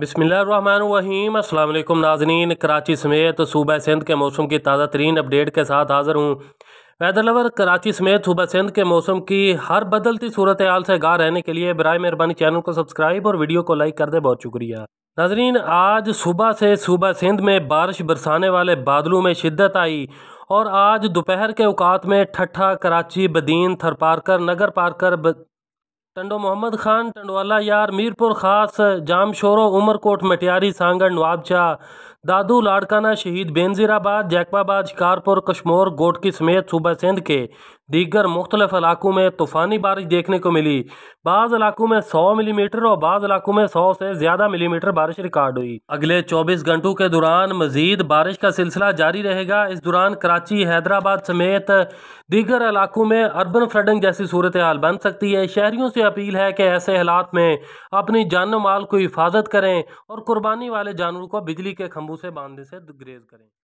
बसमिल अल्लाम नाजनीन कराची समेत सूबह सिंध के मौसम की ताज़ा तरीन अपडेट के साथ हाज़िर हूँ वेदर लवर कराची समेत सूबह सिंध के मौसम की हर बदलती सूरत हाल से गाह रहने के लिए बर मेहरबानी चैनल को सब्सक्राइब और वीडियो को लाइक कर दे बहुत शुक्रिया नाजरीन आज सुबह से सूबह सिंध में बारिश बरसाने वाले बादलों में शिद्दत आई और आज दोपहर के अवकात में ठट्ठा कराची बदीन थरपारकर नगर पारकर टंडो मोहम्मद खान टंडवाला यार मीरपुर खास जामशोरो उमरकोट मटियारी सांगड़ नवाबचा दादू लाड़काना शहीद बेनजीराबाद जैकबाबाद शिकारपुर कश्मोर गोटकी समेत सूबा सिंध के दीगर मुख्तलिफ इलाकों में तूफ़ानी बारिश देखने को मिली बाज़ इलाकों में सौ मिलीमीटर और बाज़ इलाकों में सौ से ज़्यादा मिलीमीटर बारिश रिकॉर्ड हुई अगले चौबीस घंटों के दौरान मजीद बारिश का सिलसिला जारी रहेगा इस दौरान कराची हैदराबाद समेत दीगर इलाकों में अर्बन फ्लडिंग जैसी सूरत हाल बन सकती है शहरीों से अपील है कि ऐसे हालात में अपनी जान माल को हिफाजत करें और कुर्बानी वाले जानवरों को बिजली के खंभों से बांधने से गुरेज करें